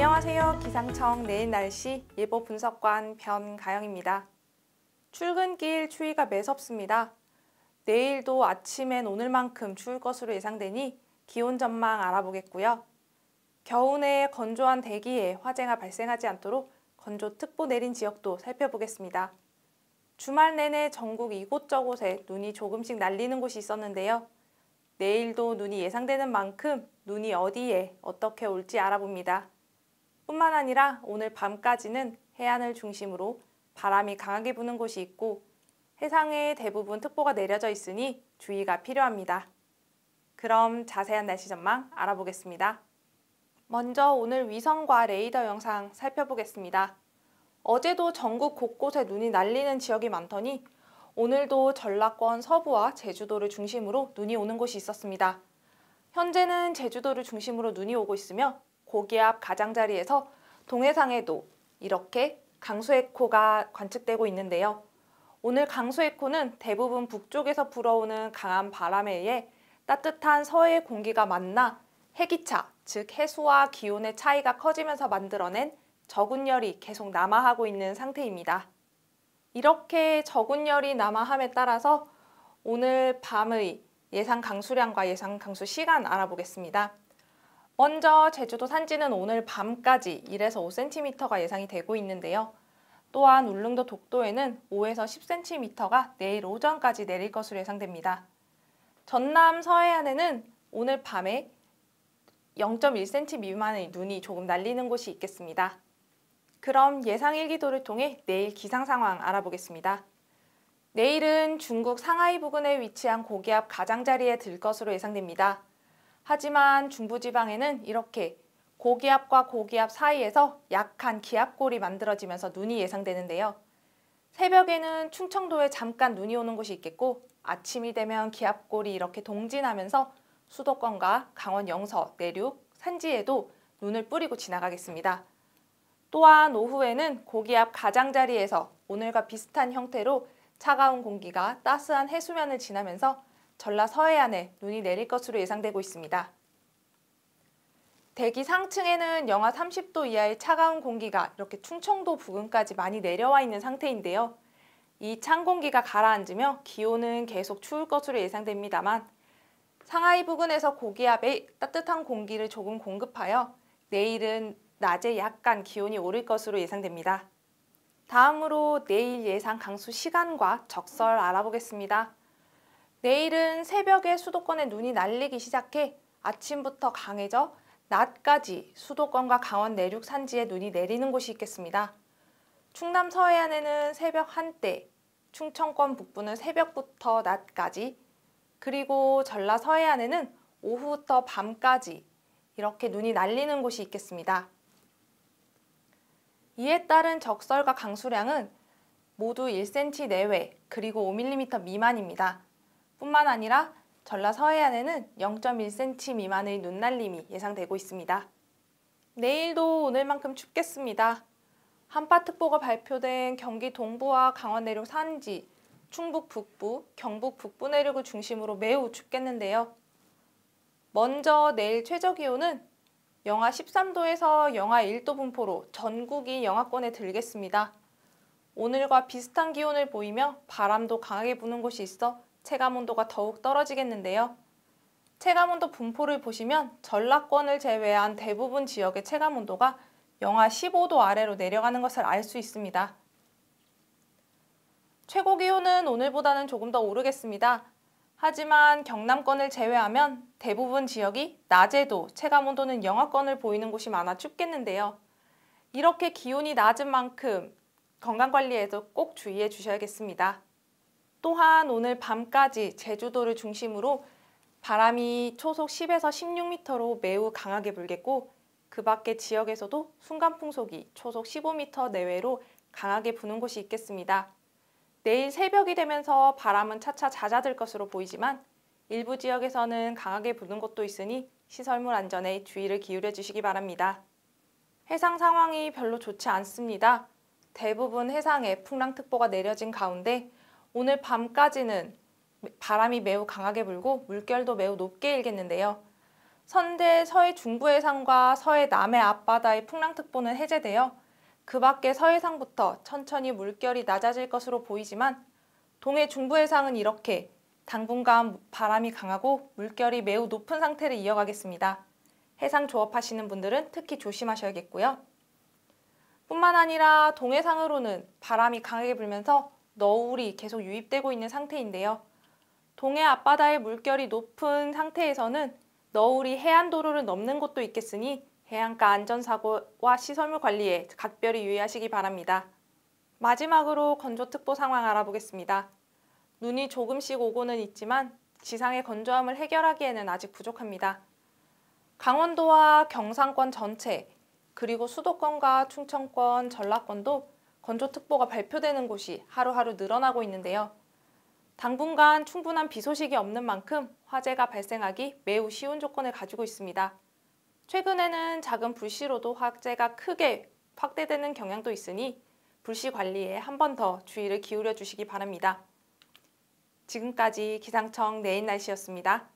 안녕하세요. 기상청 내일 날씨 예보 분석관 변가영입니다. 출근길 추위가 매섭습니다. 내일도 아침엔 오늘만큼 추울 것으로 예상되니 기온 전망 알아보겠고요. 겨우내 건조한 대기에 화재가 발생하지 않도록 건조특보 내린 지역도 살펴보겠습니다. 주말 내내 전국 이곳저곳에 눈이 조금씩 날리는 곳이 있었는데요. 내일도 눈이 예상되는 만큼 눈이 어디에 어떻게 올지 알아봅니다. 뿐만 아니라 오늘 밤까지는 해안을 중심으로 바람이 강하게 부는 곳이 있고 해상에 대부분 특보가 내려져 있으니 주의가 필요합니다. 그럼 자세한 날씨 전망 알아보겠습니다. 먼저 오늘 위성과 레이더 영상 살펴보겠습니다. 어제도 전국 곳곳에 눈이 날리는 지역이 많더니 오늘도 전라권 서부와 제주도를 중심으로 눈이 오는 곳이 있었습니다. 현재는 제주도를 중심으로 눈이 오고 있으며 고기압 가장자리에서 동해상에도 이렇게 강수에코가 관측되고 있는데요. 오늘 강수에코는 대부분 북쪽에서 불어오는 강한 바람에 의해 따뜻한 서해 공기가 만나 해기차, 즉 해수와 기온의 차이가 커지면서 만들어낸 저군열이 계속 남하하고 있는 상태입니다. 이렇게 저군열이 남하함에 따라서 오늘 밤의 예상 강수량과 예상 강수 시간 알아보겠습니다. 먼저 제주도 산지는 오늘 밤까지 1에서 5cm가 예상이 되고 있는데요. 또한 울릉도 독도에는 5에서 10cm가 내일 오전까지 내릴 것으로 예상됩니다. 전남 서해안에는 오늘 밤에 0.1cm 미만의 눈이 조금 날리는 곳이 있겠습니다. 그럼 예상 일기도를 통해 내일 기상 상황 알아보겠습니다. 내일은 중국 상하이 부근에 위치한 고기압 가장자리에 들 것으로 예상됩니다. 하지만 중부지방에는 이렇게 고기압과 고기압 사이에서 약한 기압골이 만들어지면서 눈이 예상되는데요. 새벽에는 충청도에 잠깐 눈이 오는 곳이 있겠고 아침이 되면 기압골이 이렇게 동진하면서 수도권과 강원 영서, 내륙, 산지에도 눈을 뿌리고 지나가겠습니다. 또한 오후에는 고기압 가장자리에서 오늘과 비슷한 형태로 차가운 공기가 따스한 해수면을 지나면서 전라 서해안에 눈이 내릴 것으로 예상되고 있습니다. 대기 상층에는 영하 30도 이하의 차가운 공기가 이렇게 충청도 부근까지 많이 내려와 있는 상태인데요. 이 찬 공기가 가라앉으며 기온은 계속 추울 것으로 예상됩니다만 상하이 부근에서 고기압의 따뜻한 공기를 조금 공급하여 내일은 낮에 약간 기온이 오를 것으로 예상됩니다. 다음으로 내일 예상 강수 시간과 적설 알아보겠습니다. 내일은 새벽에 수도권에 눈이 날리기 시작해 아침부터 강해져 낮까지 수도권과 강원 내륙 산지에 눈이 내리는 곳이 있겠습니다. 충남 서해안에는 새벽 한때, 충청권 북부는 새벽부터 낮까지, 그리고 전라 서해안에는 오후부터 밤까지 이렇게 눈이 날리는 곳이 있겠습니다. 이에 따른 적설과 강수량은 모두 1cm 내외 그리고 5mm 미만입니다. 뿐만 아니라 전라 서해안에는 0.1cm 미만의 눈날림이 예상되고 있습니다. 내일도 오늘만큼 춥겠습니다. 한파특보가 발표된 경기 동부와 강원 내륙 산지, 충북 북부, 경북 북부 내륙을 중심으로 매우 춥겠는데요. 먼저 내일 최저 기온은 영하 13도에서 영하 1도 분포로 전국이 영하권에 들겠습니다. 오늘과 비슷한 기온을 보이며 바람도 강하게 부는 곳이 있어 체감 온도가 더욱 떨어지겠는데요. 체감 온도 분포를 보시면 전라권을 제외한 대부분 지역의 체감 온도가 영하 15도 아래로 내려가는 것을 알 수 있습니다. 최고 기온은 오늘보다는 조금 더 오르겠습니다. 하지만 경남권을 제외하면 대부분 지역이 낮에도 체감 온도는 영하권을 보이는 곳이 많아 춥겠는데요. 이렇게 기온이 낮은 만큼 건강관리에도 꼭 주의해 주셔야겠습니다. 또한 오늘 밤까지 제주도를 중심으로 바람이 초속 10에서 16m로 매우 강하게 불겠고 그 밖의 지역에서도 순간풍속이 초속 15m 내외로 강하게 부는 곳이 있겠습니다. 내일 새벽이 되면서 바람은 차차 잦아들 것으로 보이지만 일부 지역에서는 강하게 부는 곳도 있으니 시설물 안전에 주의를 기울여 주시기 바랍니다. 해상 상황이 별로 좋지 않습니다. 대부분 해상에 풍랑특보가 내려진 가운데 오늘 밤까지는 바람이 매우 강하게 불고 물결도 매우 높게 일겠는데요. 선대 서해 중부 해상과 서해 남해 앞바다의 풍랑특보는 해제되어 그 밖에 서해상부터 천천히 물결이 낮아질 것으로 보이지만 동해 중부 해상은 이렇게 당분간 바람이 강하고 물결이 매우 높은 상태를 이어가겠습니다. 해상 조업하시는 분들은 특히 조심하셔야겠고요. 뿐만 아니라 동해상으로는 바람이 강하게 불면서 너울이 계속 유입되고 있는 상태인데요. 동해 앞바다의 물결이 높은 상태에서는 너울이 해안도로를 넘는 곳도 있겠으니 해안가 안전사고와 시설물 관리에 각별히 유의하시기 바랍니다. 마지막으로 건조특보 상황 알아보겠습니다. 눈이 조금씩 오고는 있지만 지상의 건조함을 해결하기에는 아직 부족합니다. 강원도와 경상권 전체, 그리고 수도권과 충청권, 전라권도 건조특보가 발표되는 곳이 하루하루 늘어나고 있는데요. 당분간 충분한 비 소식이 없는 만큼 화재가 발생하기 매우 쉬운 조건을 가지고 있습니다. 최근에는 작은 불씨로도 화재가 크게 확대되는 경향도 있으니 불씨 관리에 한 번 더 주의를 기울여 주시기 바랍니다. 지금까지 기상청 내일 날씨였습니다.